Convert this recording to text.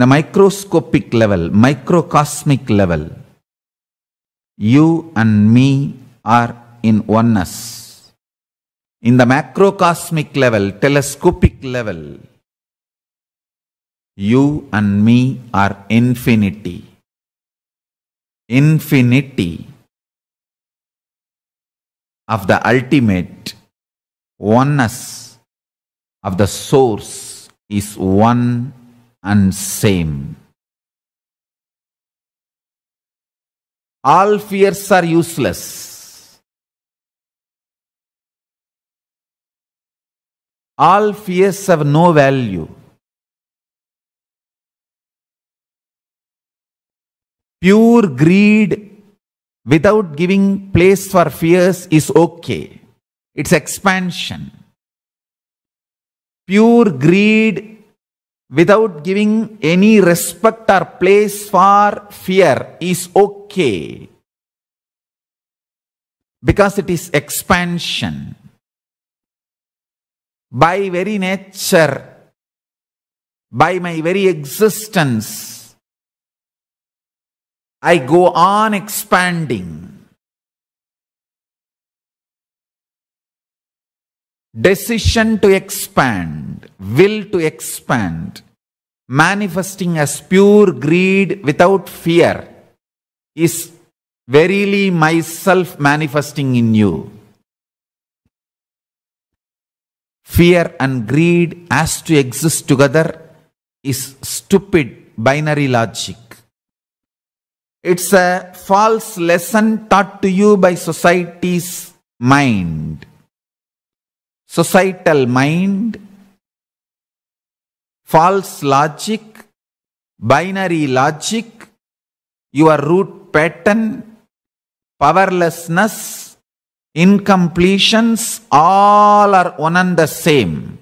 The microscopic level, microcosmic level, you and me are in oneness. In the macrocosmic level, telescopic level, you and me are infinity. Infinity of the ultimate oneness of the source is one and same. All fears are useless. All fears have no value. Pure greed without giving place for fears is okay. It's expansion. Pure greed without giving any respect or place for fear is okay because it is expansion. By very nature, by my very existence, I go on expanding. Decision to expand will to expand, manifesting as pure greed without fear, is verily myself manifesting in you. Fear and greed as to exist together is stupid binary logic. It's a false lesson taught to you by society's mind. Societal mind false logic, binary logic, your root pattern, powerlessness, incompletions, all are one and the same.